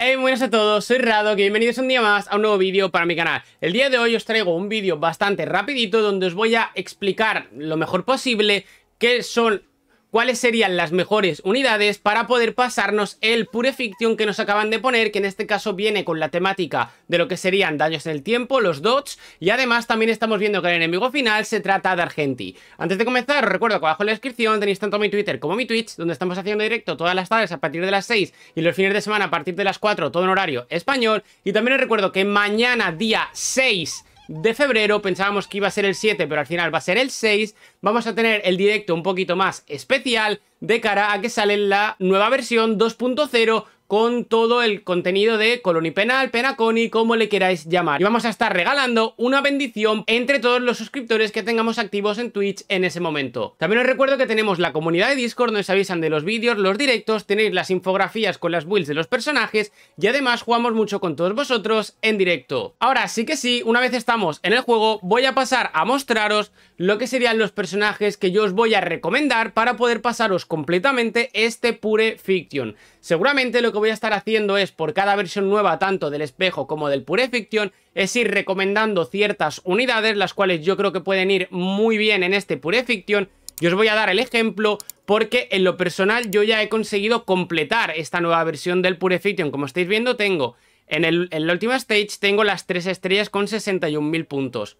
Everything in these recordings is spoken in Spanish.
Hey, buenas a todos, soy Rado, bienvenidos un día más a un nuevo vídeo para mi canal. El día de hoy os traigo un vídeo bastante rapidito donde os voy a explicar lo mejor posible qué son cuáles serían las mejores unidades para poder pasarnos el Purefiction que nos acaban de poner, que en este caso viene con la temática de lo que serían daños en el tiempo, los dots, y además también estamos viendo que el enemigo final se trata de Argenti. Antes de comenzar, os recuerdo que abajo en la descripción tenéis tanto mi Twitter como mi Twitch, donde estamos haciendo directo todas las tardes a partir de las 6 y los fines de semana a partir de las 4, todo en horario español, y también os recuerdo que mañana día 6 de febrero. Pensábamos que iba a ser el 7, pero al final va a ser el 6. Vamos a tener el directo un poquito más especial de cara a que sale la nueva versión 2.0 con todo el contenido de Colony Penal, Penaconi, como le queráis llamar. Y vamos a estar regalando una bendición entre todos los suscriptores que tengamos activos en Twitch en ese momento. También os recuerdo que tenemos la comunidad de Discord donde se avisan de los vídeos, los directos, tenéis las infografías con las builds de los personajes y además jugamos mucho con todos vosotros en directo. Ahora sí que sí, una vez estamos en el juego voy a pasar a mostraros lo que serían los personajes que yo os voy a recomendar para poder pasaros completamente este Pure Fiction. Seguramente lo que voy a estar haciendo es, por cada versión nueva tanto del espejo como del Pure Fiction, es ir recomendando ciertas unidades, las cuales yo creo que pueden ir muy bien en este Pure Fiction. Yo os voy a dar el ejemplo porque en lo personal yo ya he conseguido completar esta nueva versión del Pure Fiction. Como estáis viendo, tengo en, el, último stage tengo las tres estrellas con 61.000 puntos.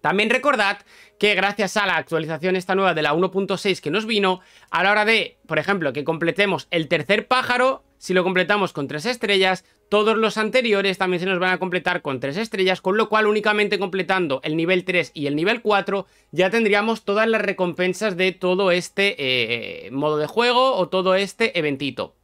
También recordad que gracias a la actualización esta nueva de la 1.6 que nos vino, a la hora de, por ejemplo, que completemos el tercer pájaro, si lo completamos con 3 estrellas, todos los anteriores también se nos van a completar con 3 estrellas, con lo cual únicamente completando el nivel 3 y el nivel 4 ya tendríamos todas las recompensas de todo este eh, modo de juego o todo este eventito.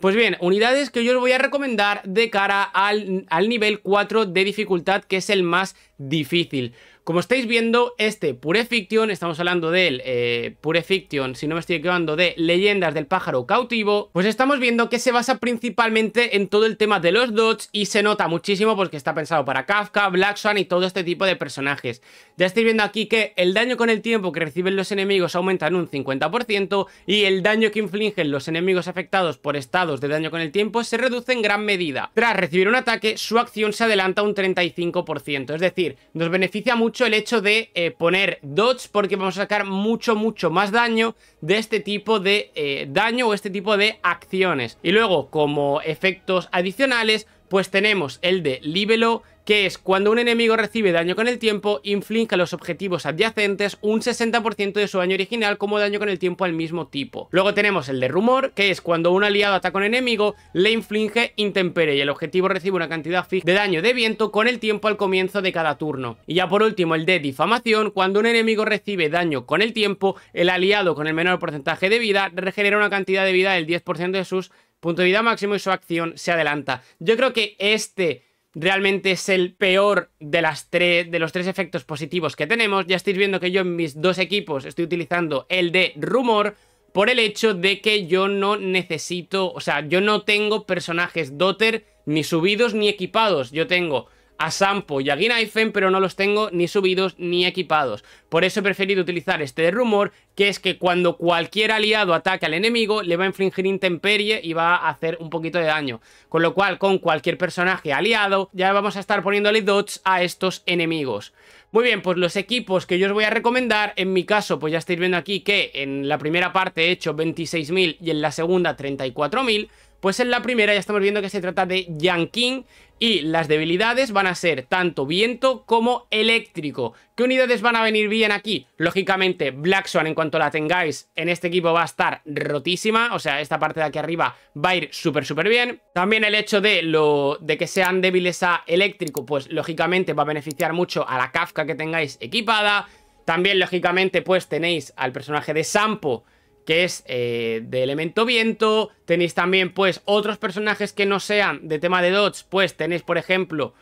Pues bien, unidades que yo os voy a recomendar de cara al, al nivel 4 de dificultad, que es el más difícil. Como estáis viendo, este Pure Fiction, estamos hablando del eh, Pure Fiction, si no me estoy equivocando, de Leyendas del Pájaro Cautivo, pues estamos viendo que se basa principalmente en todo el tema de los dots y se nota muchísimo porque pues, está pensado para Kafka, Black Swan y todo este tipo de personajes. Ya estáis viendo aquí que el daño con el tiempo que reciben los enemigos aumenta en un 50% y el daño que infligen los enemigos afectados por estados de daño con el tiempo se reduce en gran medida. Tras recibir un ataque, su acción se adelanta un 35%, es decir, nos beneficia mucho el hecho de eh, poner dots porque vamos a sacar mucho, mucho más daño de este tipo de eh, daño o este tipo de acciones. Y luego, como efectos adicionales, pues tenemos el de Libelo, que es cuando un enemigo recibe daño con el tiempo, inflige a los objetivos adyacentes un 60% de su daño original como daño con el tiempo al mismo tipo. Luego tenemos el de rumor, que es cuando un aliado ataca a un enemigo, le inflige intemperie y el objetivo recibe una cantidad fija de daño de viento con el tiempo al comienzo de cada turno. Y ya por último el de difamación, cuando un enemigo recibe daño con el tiempo, el aliado con el menor porcentaje de vida regenera una cantidad de vida del 10% de sus Punto de vida máximo y su acción se adelanta. Yo creo que este realmente es el peor de, las de los tres efectos positivos que tenemos. Ya estáis viendo que yo en mis dos equipos estoy utilizando el de rumor por el hecho de que yo no necesito, o sea, yo no tengo personajes doter ni subidos ni equipados. Yo tengo a Sampo y a Ginaifen, pero no los tengo ni subidos ni equipados. Por eso he preferido utilizar este rumor, que es que cuando cualquier aliado ataque al enemigo, le va a infligir intemperie y va a hacer un poquito de daño. Con lo cual, con cualquier personaje aliado, ya vamos a estar poniéndole dots a estos enemigos. Muy bien, pues los equipos que yo os voy a recomendar, en mi caso, pues ya estáis viendo aquí que en la primera parte he hecho 26.000 y en la segunda 34.000, pues en la primera ya estamos viendo que se trata de King. y las debilidades van a ser tanto viento como eléctrico. ¿Qué unidades van a venir bien aquí? Lógicamente, Black Swan, en cuanto la tengáis, en este equipo va a estar rotísima. O sea, esta parte de aquí arriba va a ir súper, súper bien. También el hecho de, lo, de que sean débiles a eléctrico, pues lógicamente va a beneficiar mucho a la Kafka que tengáis equipada. También, lógicamente, pues tenéis al personaje de Sampo que es eh, de elemento viento, tenéis también pues otros personajes que no sean de tema de Dodge, pues tenéis por ejemplo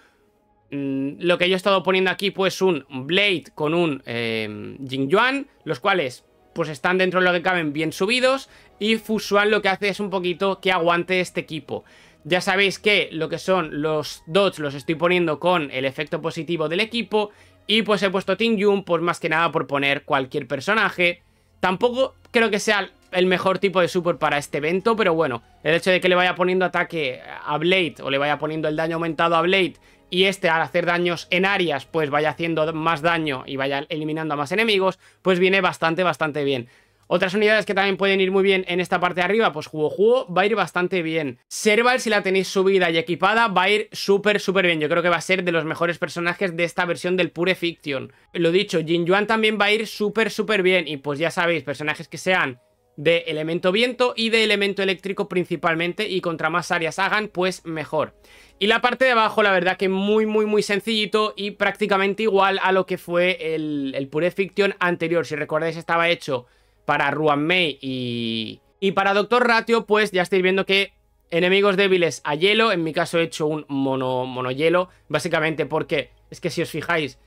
mm, lo que yo he estado poniendo aquí pues un Blade con un eh, em, Jing Yuan, los cuales pues están dentro de lo que caben bien subidos y fusual lo que hace es un poquito que aguante este equipo. Ya sabéis que lo que son los Dodge los estoy poniendo con el efecto positivo del equipo y pues he puesto Ting Yun pues más que nada por poner cualquier personaje. Tampoco creo que sea el mejor tipo de support para este evento, pero bueno, el hecho de que le vaya poniendo ataque a Blade o le vaya poniendo el daño aumentado a Blade y este al hacer daños en áreas pues vaya haciendo más daño y vaya eliminando a más enemigos, pues viene bastante, bastante bien. Otras unidades que también pueden ir muy bien en esta parte de arriba, pues jugo juego, va a ir bastante bien. Serval, si la tenéis subida y equipada, va a ir súper, súper bien. Yo creo que va a ser de los mejores personajes de esta versión del Pure Fiction. Lo dicho, Jin Yuan también va a ir súper, súper bien. Y pues ya sabéis, personajes que sean de elemento viento y de elemento eléctrico principalmente y contra más áreas hagan pues mejor y la parte de abajo la verdad que muy muy muy sencillito y prácticamente igual a lo que fue el, el Pure Fiction anterior si recordáis estaba hecho para Ruan Mei y, y para Doctor Ratio, pues ya estáis viendo que enemigos débiles a hielo, en mi caso he hecho un mono, mono hielo, básicamente porque es que si os fijáis,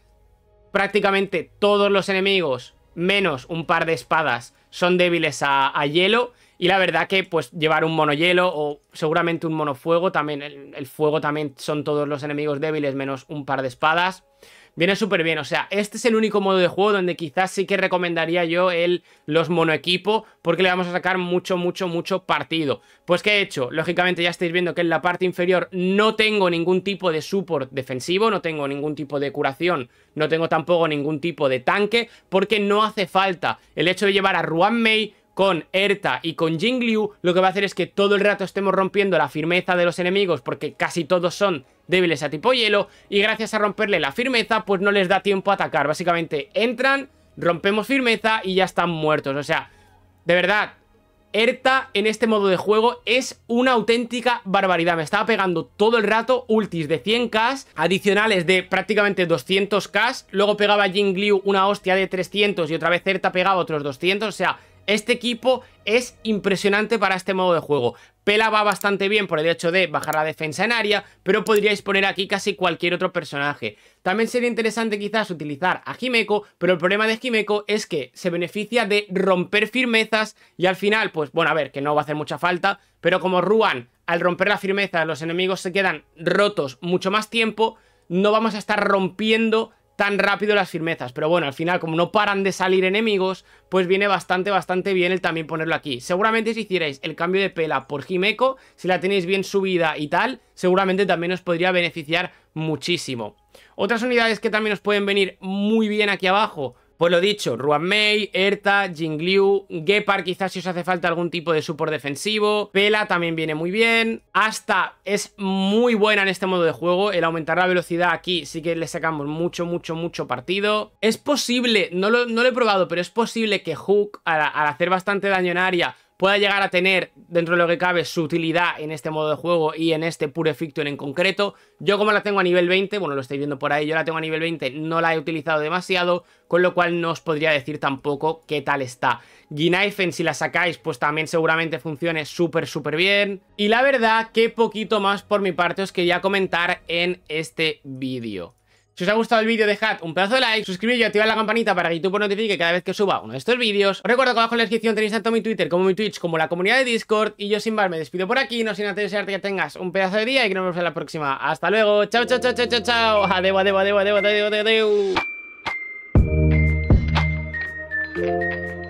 prácticamente todos los enemigos, menos un par de espadas, son débiles a, hielo. Y la verdad que pues llevar un mono hielo o seguramente un mono fuego, también el fuego también son todos los enemigos débiles menos un par de espadas viene súper bien. O sea, este es el único modo de juego donde quizás sí que recomendaría yo el, los monoequipo porque le vamos a sacar mucho, mucho, mucho partido. Pues ¿qué he hecho? Lógicamente ya estáis viendo que en la parte inferior no tengo ningún tipo de support defensivo, no tengo ningún tipo de curación, no tengo tampoco ningún tipo de tanque porque no hace falta. El hecho de llevar a Ruan Mei con Erta y con Liu lo que va a hacer es que todo el rato estemos rompiendo la firmeza de los enemigos porque casi todos son débiles a tipo hielo y gracias a romperle la firmeza pues no les da tiempo a atacar. Básicamente entran, rompemos firmeza y ya están muertos. O sea, de verdad, Erta en este modo de juego es una auténtica barbaridad. Me estaba pegando todo el rato ultis de 100k, adicionales de prácticamente 200k, luego pegaba Liu una hostia de 300 y otra vez Erta pegaba otros 200, o sea... Este equipo es impresionante para este modo de juego. Pela va bastante bien por el hecho de bajar la defensa en área, pero podríais poner aquí casi cualquier otro personaje. También sería interesante quizás utilizar a Jimeko, pero el problema de Jimeko es que se beneficia de romper firmezas y al final, pues bueno, a ver, que no va a hacer mucha falta, pero como Ruan, al romper la firmeza, los enemigos se quedan rotos mucho más tiempo, no vamos a estar rompiendo tan rápido las firmezas. Pero bueno, al final, como no paran de salir enemigos, pues viene bastante, bastante bien el también ponerlo aquí. Seguramente si hicierais el cambio de pela por Jimeco, si la tenéis bien subida y tal, seguramente también os podría beneficiar muchísimo. Otras unidades que también os pueden venir muy bien aquí abajo pues lo dicho, Ruan Mei, Erta, Jingliu, Gepard quizás si os hace falta algún tipo de support defensivo, Pela también viene muy bien, Asta es muy buena en este modo de juego, el aumentar la velocidad aquí sí que le sacamos mucho, mucho, mucho partido. Es posible, no lo, no he probado, pero es posible que Hook al hacer bastante daño en área pueda llegar a tener, dentro de lo que cabe, su utilidad en este modo de juego y en este Pure Fiction en concreto. Yo como la tengo a nivel 20, bueno, lo estáis viendo por ahí, yo la tengo a nivel 20, no la he utilizado demasiado, con lo cual no os podría decir tampoco qué tal está. g si la sacáis, pues también seguramente funcione súper, súper bien. Y la verdad que poquito más por mi parte os quería comentar en este vídeo. Si os ha gustado el vídeo, dejad un pedazo de like, suscribiros y activad la campanita para que YouTube os notifique cada vez que suba uno de estos vídeos. Os recuerdo que abajo en la descripción tenéis tanto mi Twitter como mi Twitch como la comunidad de Discord. Y yo sin más me despido por aquí, no sin antes desearte que tengas un pedazo de día y que nos vemos en la próxima. ¡Hasta luego! ¡Chao, chao, chao, chao, chao! chao. adeu, adeu, adeu, adeu, adeu, adeu. adeu.